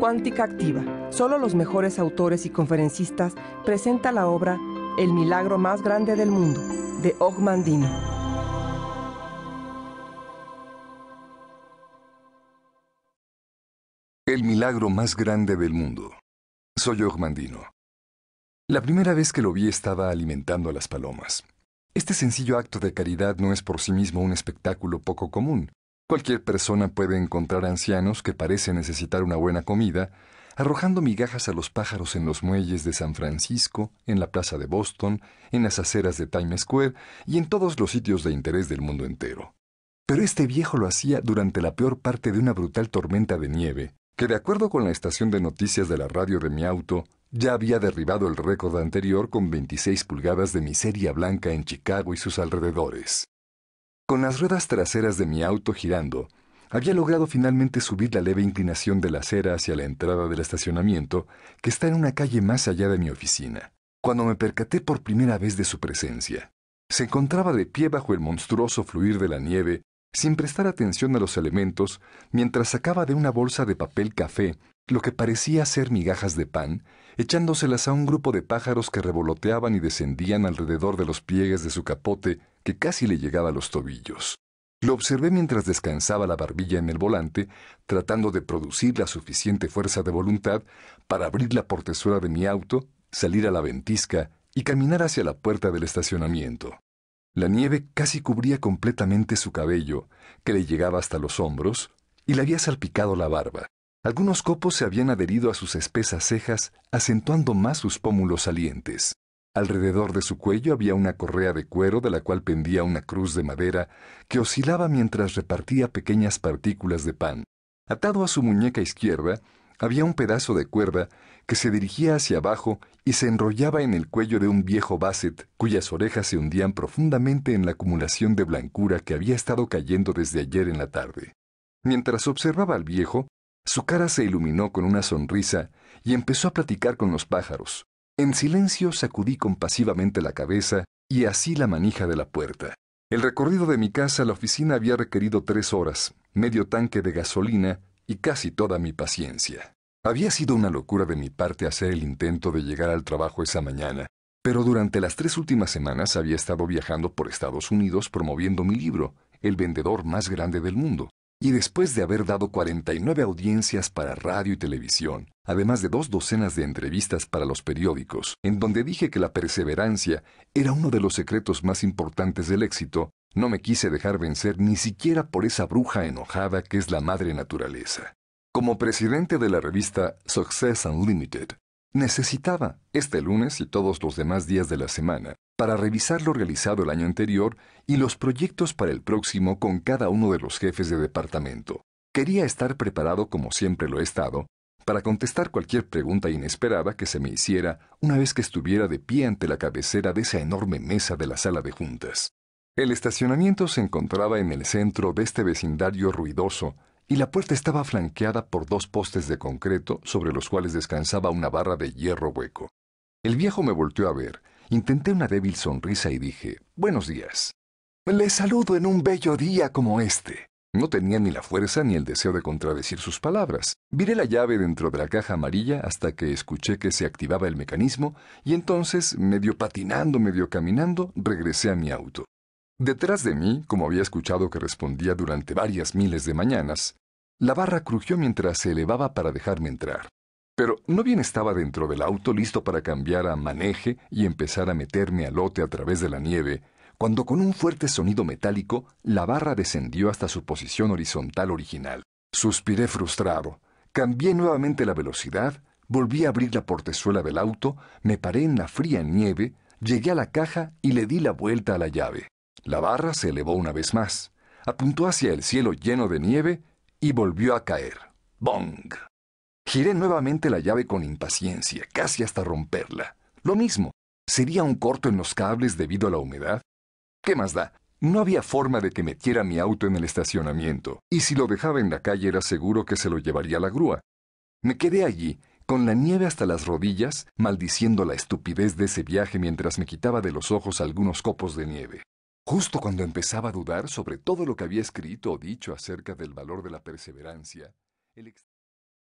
Cuántica Activa. Solo los mejores autores y conferencistas presenta la obra El milagro más grande del mundo, de Ogmandino. El milagro más grande del mundo. Soy Ogmandino. La primera vez que lo vi estaba alimentando a las palomas. Este sencillo acto de caridad no es por sí mismo un espectáculo poco común, Cualquier persona puede encontrar ancianos que parecen necesitar una buena comida, arrojando migajas a los pájaros en los muelles de San Francisco, en la plaza de Boston, en las aceras de Times Square y en todos los sitios de interés del mundo entero. Pero este viejo lo hacía durante la peor parte de una brutal tormenta de nieve, que de acuerdo con la estación de noticias de la radio de mi auto, ya había derribado el récord anterior con 26 pulgadas de miseria blanca en Chicago y sus alrededores. Con las ruedas traseras de mi auto girando, había logrado finalmente subir la leve inclinación de la acera hacia la entrada del estacionamiento, que está en una calle más allá de mi oficina, cuando me percaté por primera vez de su presencia. Se encontraba de pie bajo el monstruoso fluir de la nieve sin prestar atención a los elementos, mientras sacaba de una bolsa de papel café lo que parecía ser migajas de pan, echándoselas a un grupo de pájaros que revoloteaban y descendían alrededor de los pliegues de su capote que casi le llegaba a los tobillos. Lo observé mientras descansaba la barbilla en el volante, tratando de producir la suficiente fuerza de voluntad para abrir la portezuela de mi auto, salir a la ventisca y caminar hacia la puerta del estacionamiento. La nieve casi cubría completamente su cabello, que le llegaba hasta los hombros, y le había salpicado la barba. Algunos copos se habían adherido a sus espesas cejas, acentuando más sus pómulos salientes. Alrededor de su cuello había una correa de cuero de la cual pendía una cruz de madera que oscilaba mientras repartía pequeñas partículas de pan. Atado a su muñeca izquierda, había un pedazo de cuerda que se dirigía hacia abajo y se enrollaba en el cuello de un viejo Basset, cuyas orejas se hundían profundamente en la acumulación de blancura que había estado cayendo desde ayer en la tarde. Mientras observaba al viejo, su cara se iluminó con una sonrisa y empezó a platicar con los pájaros. En silencio sacudí compasivamente la cabeza y así la manija de la puerta. El recorrido de mi casa a la oficina había requerido tres horas, medio tanque de gasolina y casi toda mi paciencia. Había sido una locura de mi parte hacer el intento de llegar al trabajo esa mañana, pero durante las tres últimas semanas había estado viajando por Estados Unidos promoviendo mi libro, El vendedor más grande del mundo, y después de haber dado 49 audiencias para radio y televisión, además de dos docenas de entrevistas para los periódicos, en donde dije que la perseverancia era uno de los secretos más importantes del éxito, no me quise dejar vencer ni siquiera por esa bruja enojada que es la madre naturaleza. Como presidente de la revista Success Unlimited, necesitaba, este lunes y todos los demás días de la semana, para revisar lo realizado el año anterior y los proyectos para el próximo con cada uno de los jefes de departamento. Quería estar preparado, como siempre lo he estado, para contestar cualquier pregunta inesperada que se me hiciera una vez que estuviera de pie ante la cabecera de esa enorme mesa de la sala de juntas. El estacionamiento se encontraba en el centro de este vecindario ruidoso, y la puerta estaba flanqueada por dos postes de concreto sobre los cuales descansaba una barra de hierro hueco. El viejo me volteó a ver, intenté una débil sonrisa y dije, Buenos días. ¡Le saludo en un bello día como este. No tenía ni la fuerza ni el deseo de contradecir sus palabras. Viré la llave dentro de la caja amarilla hasta que escuché que se activaba el mecanismo y entonces, medio patinando, medio caminando, regresé a mi auto. Detrás de mí, como había escuchado que respondía durante varias miles de mañanas, la barra crujió mientras se elevaba para dejarme entrar. Pero no bien estaba dentro del auto listo para cambiar a maneje y empezar a meterme al lote a través de la nieve, cuando con un fuerte sonido metálico la barra descendió hasta su posición horizontal original. Suspiré frustrado. Cambié nuevamente la velocidad, volví a abrir la portezuela del auto, me paré en la fría nieve, llegué a la caja y le di la vuelta a la llave. La barra se elevó una vez más, apuntó hacia el cielo lleno de nieve y volvió a caer. ¡Bong! Giré nuevamente la llave con impaciencia, casi hasta romperla. Lo mismo, ¿sería un corto en los cables debido a la humedad? ¿Qué más da? No había forma de que metiera mi auto en el estacionamiento, y si lo dejaba en la calle era seguro que se lo llevaría la grúa. Me quedé allí, con la nieve hasta las rodillas, maldiciendo la estupidez de ese viaje mientras me quitaba de los ojos algunos copos de nieve. Justo cuando empezaba a dudar sobre todo lo que había escrito o dicho acerca del valor de la perseverancia, el